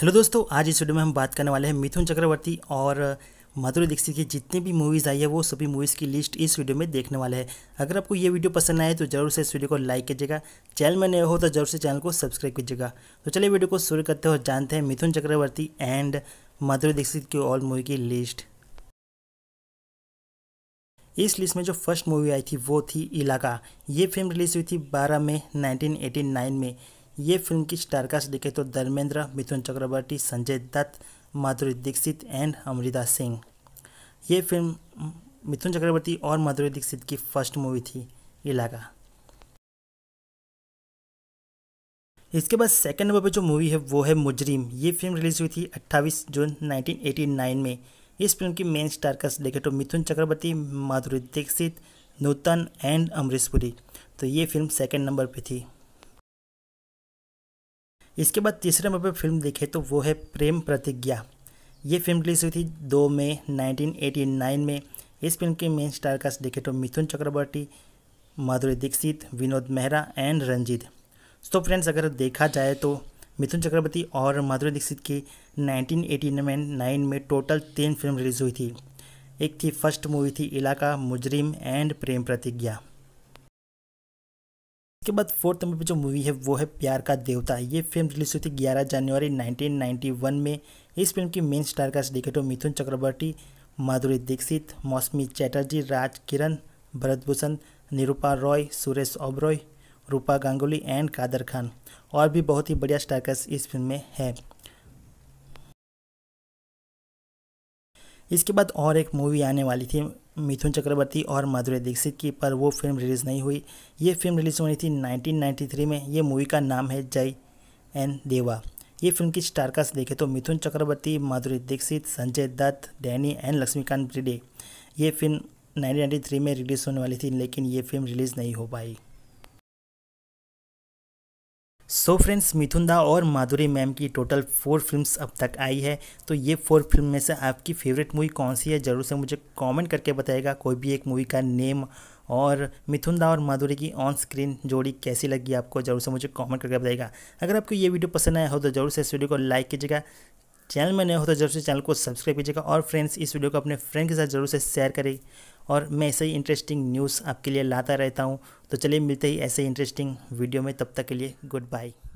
hello दोस्तों आज इस वीडियो में हम बात करने वाले हैं मिथुन चक्रवर्ती और माधुरी दीक्षित की जितनी भी मूवीज़ आई है वो सभी मूवीज़ की लिस्ट इस वीडियो में देखने वाले हैं अगर आपको ये वीडियो पसंद आए तो जरूर से इस वीडियो को लाइक कीजिएगा चैनल में नए हो तो जरूर से चैनल को सब्सक्राइब कीजिएगा तो चलिए वीडियो को शुरू करते और जानते हैं मिथुन चक्रवर्ती एंड माधुरी दीक्षित की ऑल मूवी की लिस्ट इस लिस्ट में जो फर्स्ट मूवी आई थी वो थी इलाका ये फिल्म रिलीज़ हुई थी बारह मई नाइनटीन में ये फिल्म की स्टारकास्ट देखें तो धर्मेंद्र मिथुन चक्रवर्ती संजय दत्त माधुरी दीक्षित एंड अमृता सिंह ये फिल्म मिथुन चक्रवर्ती और माधुरी दीक्षित की फर्स्ट मूवी थी इलाका इसके बाद सेकंड नंबर पर जो मूवी है वो है मुजरिम ये फिल्म रिलीज़ हुई थी 28 जून 1989 में इस फिल्म की मेन स्टारकास्ट देखें तो मिथुन चक्रवर्ती माधुरी दीक्षित नूतन एंड अमरीश पुरी तो ये फिल्म सेकंड नंबर पे थी इसके बाद तीसरे नंबर पर फिल्म देखें तो वो है प्रेम प्रतिज्ञा ये फिल्म रिलीज हुई थी दो मई नाइनटीन में इस फिल्म के मेन स्टार कास्ट देखे तो मिथुन चक्रवर्ती माधुरी दीक्षित विनोद मेहरा एंड रंजीत तो फ्रेंड्स अगर देखा जाए तो मिथुन चक्रवर्ती और माधुरी दीक्षित की 1989 में नाइन में टोटल तीन फिल्म रिलीज़ हुई थी एक थी फर्स्ट मूवी थी इलाका मुजरिम एंड प्रेम प्रतिज्ञा उसके बाद फोर्थ नंबर पे जो मूवी है वो है प्यार का देवता ये फिल्म रिलीज हुई थी ग्यारह जनवरी 1991 में इस फिल्म की मेन स्टार का देखे तो मिथुन चक्रवर्ती माधुरी दीक्षित मौसमी चैटर्जी राज किरण भरतभूषण निरूपा रॉय सुरेश ओबरॉय रूपा गांगुली एंड कादर खान और भी बहुत ही बढ़िया स्टारकर्स इस फिल्म में है इसके बाद और एक मूवी आने वाली थी मिथुन चक्रवर्ती और माधुरी दीक्षित की पर वो फिल्म रिलीज़ नहीं हुई ये फिल्म रिलीज़ होनी थी 1993 में ये मूवी का नाम है जय एन देवा ये फिल्म की स्टारकास्ट देखें तो मिथुन चक्रवर्ती माधुरी दीक्षित संजय दत्त डैनी एंड लक्ष्मीकांत ब्रिडे ये फिल्म 1993 में रिलीज़ होने वाली थी लेकिन ये फिल्म रिलीज़ नहीं हो पाई सो फ्रेंड्स मिथुन दा और माधुरी मैम की टोटल फोर फिल्म्स अब तक आई है तो ये फोर फिल्म में से आपकी फेवरेट मूवी कौन सी है ज़रूर से मुझे कमेंट करके बताएगा कोई भी एक मूवी का नेम और मिथुन दा और माधुरी की ऑन स्क्रीन जोड़ी कैसी लगी आपको ज़रूर से मुझे कमेंट करके बताएगा अगर आपको ये वीडियो पसंद आया हो तो ज़रूर से इस वीडियो को लाइक कीजिएगा चैनल में नहीं हो तो जरूर से चैनल को सब्सक्राइब कीजिएगा और फ्रेंड्स इस वीडियो को अपने फ्रेंड के साथ जरूर से शेयर करें और मैं ऐसे ही इंटरेस्टिंग न्यूज़ आपके लिए लाता रहता हूँ तो चलिए मिलते ही ऐसे इंटरेस्टिंग वीडियो में तब तक के लिए गुड बाय